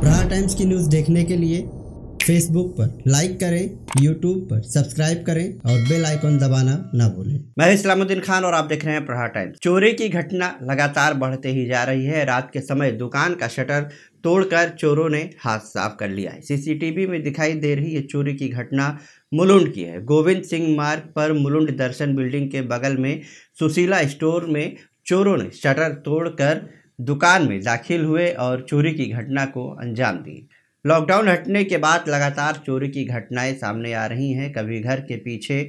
प्रहार टाइम्स की न्यूज़ देखने के लिए फेसबुक पर लाइक करें यूट्यूब पर सब्सक्राइब करें और बेल आइकन दबाना ना भूलें मैं इस्लामुद्दीन खान और आप देख रहे हैं प्रहार टाइम्स चोरी की घटना लगातार बढ़ते ही जा रही है रात के समय दुकान का शटर तोड़कर चोरों ने हाथ साफ कर लिया है सीसीटीवी में दिखाई दे रही ये चोरी की घटना मुलुंड की है गोविंद सिंह मार्ग पर मुलुंड दर्शन बिल्डिंग के बगल में सुशीला स्टोर में चोरों ने शटर तोड़कर दुकान में दाखिल हुए और चोरी की घटना को अंजाम दी लॉकडाउन हटने के बाद लगातार चोरी की घटनाएं सामने आ रही हैं कभी घर के पीछे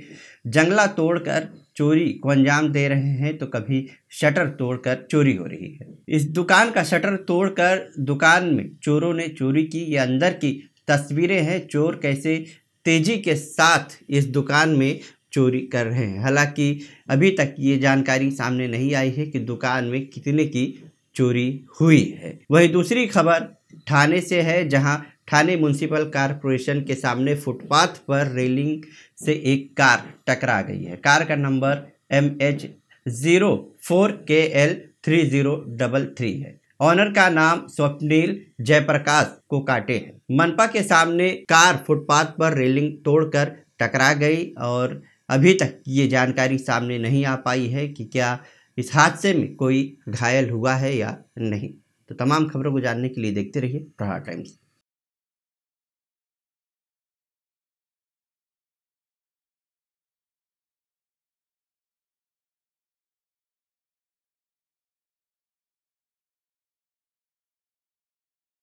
जंगला तोड़कर चोरी को अंजाम दे रहे हैं तो कभी शटर तोड़कर चोरी हो रही है इस दुकान का शटर तोड़कर दुकान में चोरों ने चोरी की ये अंदर की तस्वीरें हैं चोर कैसे तेज़ी के साथ इस दुकान में चोरी कर रहे हैं हालांकि अभी तक ये जानकारी सामने नहीं आई है कि दुकान में कितने की चोरी हुई है वही दूसरी खबर थाने से है जहां थाने म्यूनसिपल कारपोरेशन के सामने फुटपाथ पर रेलिंग से एक कार टकरा गई है कार का number M H zero four K L three zero double three है ऑनर का नाम स्वप्निल जयप्रकाश को काटे है मनपा के सामने कार फुटपाथ पर रेलिंग तोड़कर टकरा गई और अभी तक ये जानकारी सामने नहीं आ पाई है कि क्या इस हादसे में कोई घायल हुआ है या नहीं तो तमाम खबरों को जानने के लिए देखते रहिए प्रहार टाइम्स